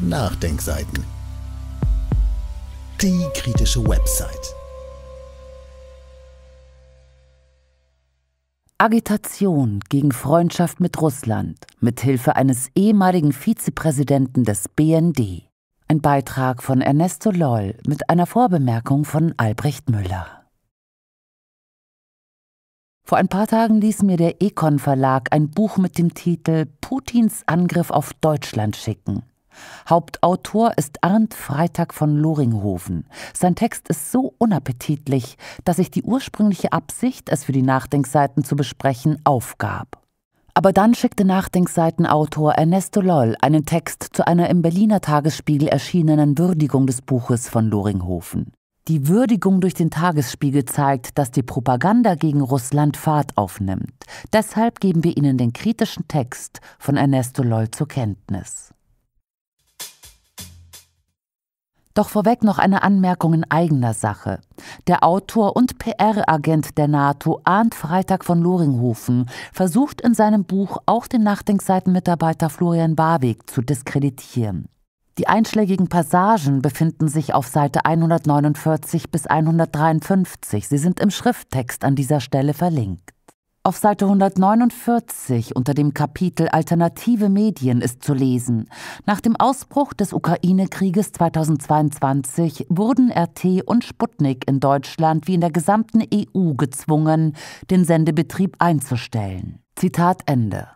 Nachdenkseiten. Die kritische Website. Agitation gegen Freundschaft mit Russland mit Hilfe eines ehemaligen Vizepräsidenten des BND. Ein Beitrag von Ernesto Loll mit einer Vorbemerkung von Albrecht Müller. Vor ein paar Tagen ließ mir der Econ Verlag ein Buch mit dem Titel Putins Angriff auf Deutschland schicken. Hauptautor ist Arndt Freitag von Loringhofen. Sein Text ist so unappetitlich, dass ich die ursprüngliche Absicht, es für die Nachdenkseiten zu besprechen, aufgab. Aber dann schickte Nachdenkseitenautor Ernesto Loll einen Text zu einer im Berliner Tagesspiegel erschienenen Würdigung des Buches von Loringhofen. Die Würdigung durch den Tagesspiegel zeigt, dass die Propaganda gegen Russland Fahrt aufnimmt. Deshalb geben wir Ihnen den kritischen Text von Ernesto Loll zur Kenntnis. Doch vorweg noch eine Anmerkung in eigener Sache. Der Autor und PR-Agent der NATO Arndt Freitag von Loringhofen versucht in seinem Buch auch den Nachdenkseitenmitarbeiter Florian Barweg zu diskreditieren. Die einschlägigen Passagen befinden sich auf Seite 149 bis 153. Sie sind im Schrifttext an dieser Stelle verlinkt. Auf Seite 149 unter dem Kapitel Alternative Medien ist zu lesen. Nach dem Ausbruch des Ukraine-Krieges 2022 wurden RT und Sputnik in Deutschland wie in der gesamten EU gezwungen, den Sendebetrieb einzustellen. Zitat Ende.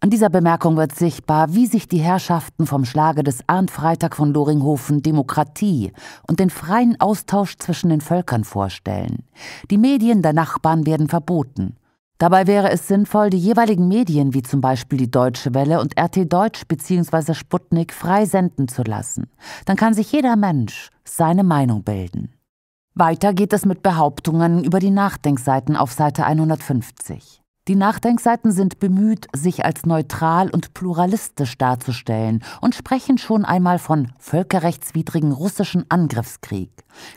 An dieser Bemerkung wird sichtbar, wie sich die Herrschaften vom Schlage des Ahnfreitag von Loringhofen Demokratie und den freien Austausch zwischen den Völkern vorstellen. Die Medien der Nachbarn werden verboten. Dabei wäre es sinnvoll, die jeweiligen Medien wie zum Beispiel die Deutsche Welle und RT Deutsch bzw. Sputnik frei senden zu lassen. Dann kann sich jeder Mensch seine Meinung bilden. Weiter geht es mit Behauptungen über die Nachdenkseiten auf Seite 150. Die Nachdenkseiten sind bemüht, sich als neutral und pluralistisch darzustellen und sprechen schon einmal von völkerrechtswidrigen russischen Angriffskrieg.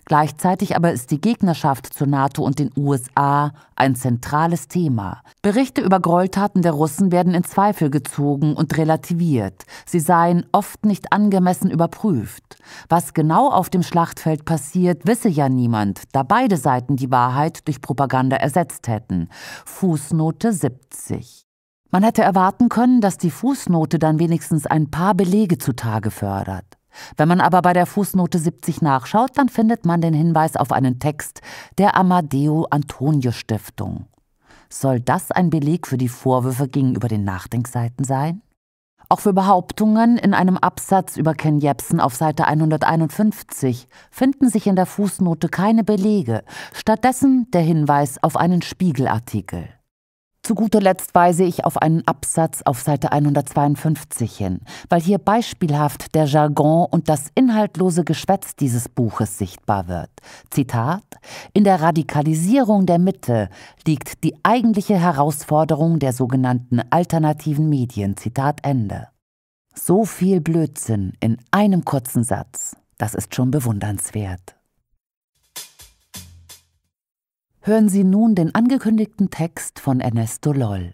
Gleichzeitig aber ist die Gegnerschaft zur NATO und den USA ein zentrales Thema. Berichte über Gräueltaten der Russen werden in Zweifel gezogen und relativiert. Sie seien oft nicht angemessen überprüft. Was genau auf dem Schlachtfeld passiert, wisse ja niemand, da beide Seiten die Wahrheit durch Propaganda ersetzt hätten. Fußnote 70. Man hätte erwarten können, dass die Fußnote dann wenigstens ein paar Belege zutage fördert. Wenn man aber bei der Fußnote 70 nachschaut, dann findet man den Hinweis auf einen Text der Amadeo Antonio Stiftung. Soll das ein Beleg für die Vorwürfe gegenüber den Nachdenkseiten sein? Auch für Behauptungen in einem Absatz über Ken Jebsen auf Seite 151 finden sich in der Fußnote keine Belege, stattdessen der Hinweis auf einen Spiegelartikel. Zu guter Letzt weise ich auf einen Absatz auf Seite 152 hin, weil hier beispielhaft der Jargon und das inhaltlose Geschwätz dieses Buches sichtbar wird. Zitat: In der Radikalisierung der Mitte liegt die eigentliche Herausforderung der sogenannten alternativen Medien. Zitat Ende. So viel Blödsinn in einem kurzen Satz, das ist schon bewundernswert. Hören Sie nun den angekündigten Text von Ernesto Loll.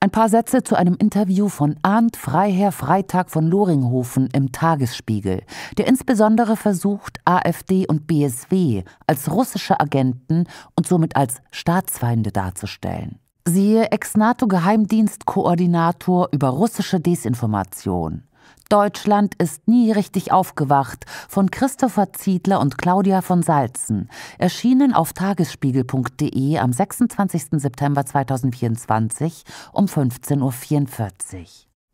Ein paar Sätze zu einem Interview von Arndt Freiherr Freitag von Loringhofen im Tagesspiegel, der insbesondere versucht, AfD und BSW als russische Agenten und somit als Staatsfeinde darzustellen. Siehe Ex-NATO-Geheimdienstkoordinator über russische Desinformation. Deutschland ist nie richtig aufgewacht von Christopher Ziedler und Claudia von Salzen. Erschienen auf tagesspiegel.de am 26. September 2024 um 15.44 Uhr.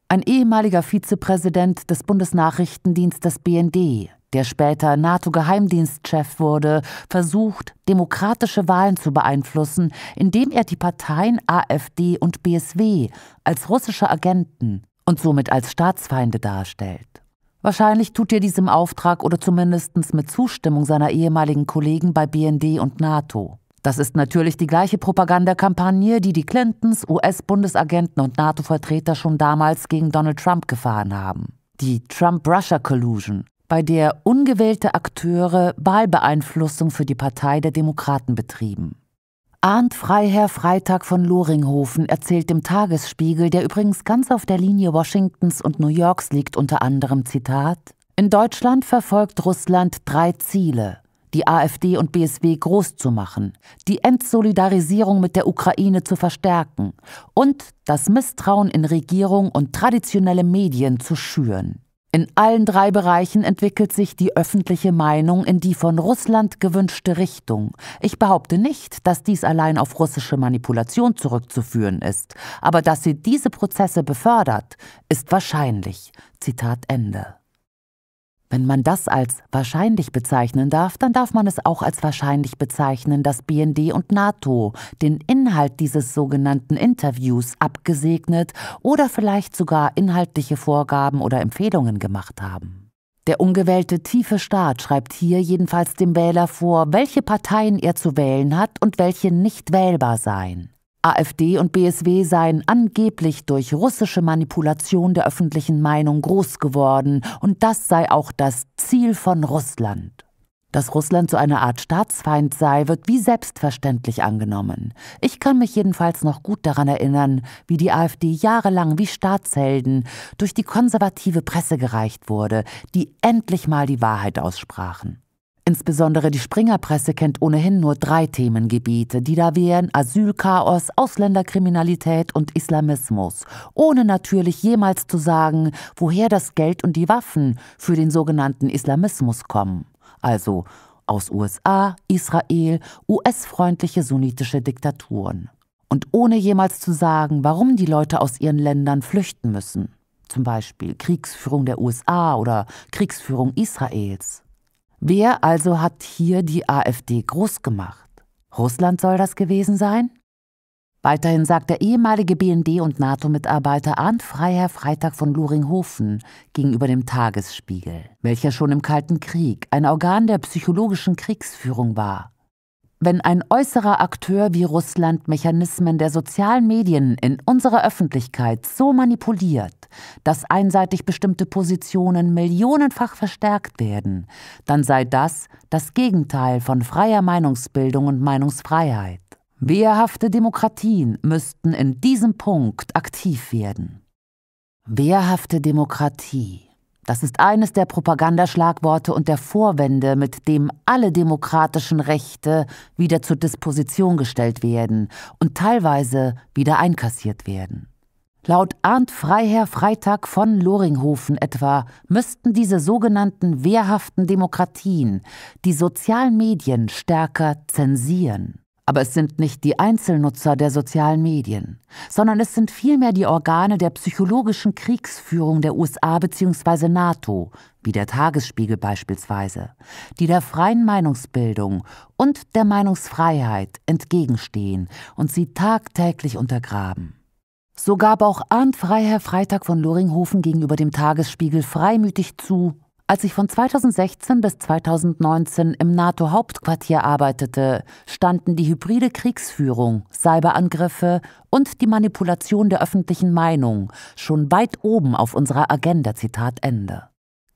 Ein ehemaliger Vizepräsident des Bundesnachrichtendienstes BND, der später NATO-Geheimdienstchef wurde, versucht, demokratische Wahlen zu beeinflussen, indem er die Parteien AfD und BSW als russische Agenten und somit als Staatsfeinde darstellt. Wahrscheinlich tut er dies im Auftrag oder zumindest mit Zustimmung seiner ehemaligen Kollegen bei BND und NATO. Das ist natürlich die gleiche Propagandakampagne, die die Clintons, US-Bundesagenten und NATO-Vertreter schon damals gegen Donald Trump gefahren haben. Die Trump-Russia-Collusion, bei der ungewählte Akteure Wahlbeeinflussung für die Partei der Demokraten betrieben. Arndt Freiherr Freitag von Loringhofen erzählt dem Tagesspiegel, der übrigens ganz auf der Linie Washingtons und New Yorks liegt, unter anderem Zitat In Deutschland verfolgt Russland drei Ziele die AfD und BSW groß zu machen, die Entsolidarisierung mit der Ukraine zu verstärken und das Misstrauen in Regierung und traditionelle Medien zu schüren. In allen drei Bereichen entwickelt sich die öffentliche Meinung in die von Russland gewünschte Richtung. Ich behaupte nicht, dass dies allein auf russische Manipulation zurückzuführen ist, aber dass sie diese Prozesse befördert, ist wahrscheinlich. Zitat Ende. Wenn man das als wahrscheinlich bezeichnen darf, dann darf man es auch als wahrscheinlich bezeichnen, dass BND und NATO den Inhalt dieses sogenannten Interviews abgesegnet oder vielleicht sogar inhaltliche Vorgaben oder Empfehlungen gemacht haben. Der ungewählte tiefe Staat schreibt hier jedenfalls dem Wähler vor, welche Parteien er zu wählen hat und welche nicht wählbar seien. AfD und BSW seien angeblich durch russische Manipulation der öffentlichen Meinung groß geworden und das sei auch das Ziel von Russland. Dass Russland so eine Art Staatsfeind sei, wird wie selbstverständlich angenommen. Ich kann mich jedenfalls noch gut daran erinnern, wie die AfD jahrelang wie Staatshelden durch die konservative Presse gereicht wurde, die endlich mal die Wahrheit aussprachen. Insbesondere die Springerpresse kennt ohnehin nur drei Themengebiete, die da wären Asylchaos, Ausländerkriminalität und Islamismus, ohne natürlich jemals zu sagen, woher das Geld und die Waffen für den sogenannten Islamismus kommen. Also aus USA, Israel, US-freundliche sunnitische Diktaturen. Und ohne jemals zu sagen, warum die Leute aus ihren Ländern flüchten müssen. Zum Beispiel Kriegsführung der USA oder Kriegsführung Israels. Wer also hat hier die AfD groß gemacht? Russland soll das gewesen sein? Weiterhin sagt der ehemalige BND- und NATO-Mitarbeiter Arndt Freiherr Freitag von Luringhofen gegenüber dem Tagesspiegel, welcher schon im Kalten Krieg ein Organ der psychologischen Kriegsführung war. Wenn ein äußerer Akteur wie Russland Mechanismen der sozialen Medien in unserer Öffentlichkeit so manipuliert, dass einseitig bestimmte Positionen millionenfach verstärkt werden, dann sei das das Gegenteil von freier Meinungsbildung und Meinungsfreiheit. Wehrhafte Demokratien müssten in diesem Punkt aktiv werden. Wehrhafte Demokratie das ist eines der Propagandaschlagworte und der Vorwände, mit dem alle demokratischen Rechte wieder zur Disposition gestellt werden und teilweise wieder einkassiert werden. Laut Arndt Freiherr Freitag von Loringhofen etwa müssten diese sogenannten wehrhaften Demokratien die sozialen Medien stärker zensieren. Aber es sind nicht die Einzelnutzer der sozialen Medien, sondern es sind vielmehr die Organe der psychologischen Kriegsführung der USA bzw. NATO, wie der Tagesspiegel beispielsweise, die der freien Meinungsbildung und der Meinungsfreiheit entgegenstehen und sie tagtäglich untergraben. So gab auch Arndt Freiherr Freitag von Loringhofen gegenüber dem Tagesspiegel freimütig zu, als ich von 2016 bis 2019 im NATO-Hauptquartier arbeitete, standen die hybride Kriegsführung, Cyberangriffe und die Manipulation der öffentlichen Meinung schon weit oben auf unserer Agenda. Zitat Ende.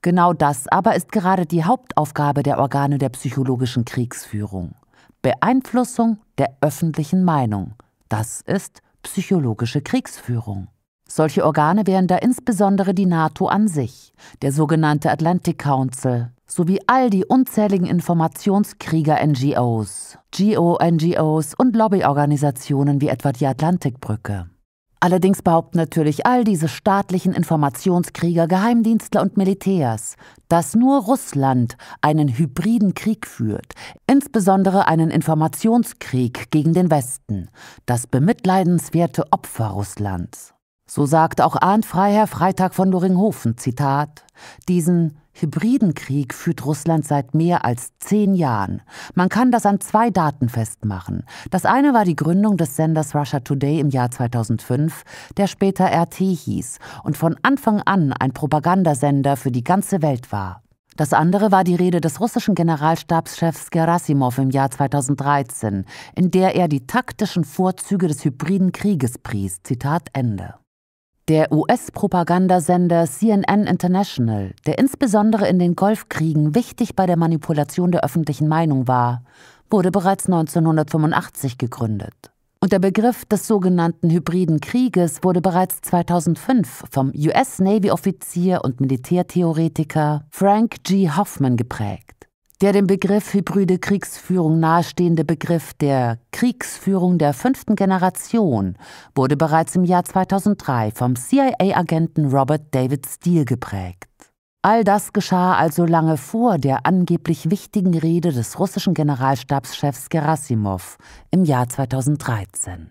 Genau das aber ist gerade die Hauptaufgabe der Organe der psychologischen Kriegsführung. Beeinflussung der öffentlichen Meinung. Das ist psychologische Kriegsführung. Solche Organe wären da insbesondere die NATO an sich, der sogenannte Atlantic Council, sowie all die unzähligen Informationskrieger-NGOs, GO-NGOs und Lobbyorganisationen wie etwa die Atlantikbrücke. Allerdings behaupten natürlich all diese staatlichen Informationskrieger, Geheimdienstler und Militärs, dass nur Russland einen hybriden Krieg führt, insbesondere einen Informationskrieg gegen den Westen, das bemitleidenswerte Opfer Russlands. So sagt auch Arndt Freiherr Freitag von Doringhofen, Zitat, diesen hybriden Krieg führt Russland seit mehr als zehn Jahren. Man kann das an zwei Daten festmachen. Das eine war die Gründung des Senders Russia Today im Jahr 2005, der später RT hieß und von Anfang an ein Propagandasender für die ganze Welt war. Das andere war die Rede des russischen Generalstabschefs Gerasimov im Jahr 2013, in der er die taktischen Vorzüge des hybriden Krieges pries. Zitat Ende. Der US-Propagandasender CNN International, der insbesondere in den Golfkriegen wichtig bei der Manipulation der öffentlichen Meinung war, wurde bereits 1985 gegründet. Und der Begriff des sogenannten hybriden Krieges wurde bereits 2005 vom US-Navy-Offizier und Militärtheoretiker Frank G. Hoffman geprägt. Der dem Begriff hybride Kriegsführung nahestehende Begriff der Kriegsführung der fünften Generation wurde bereits im Jahr 2003 vom CIA-Agenten Robert David Steele geprägt. All das geschah also lange vor der angeblich wichtigen Rede des russischen Generalstabschefs Gerasimov im Jahr 2013.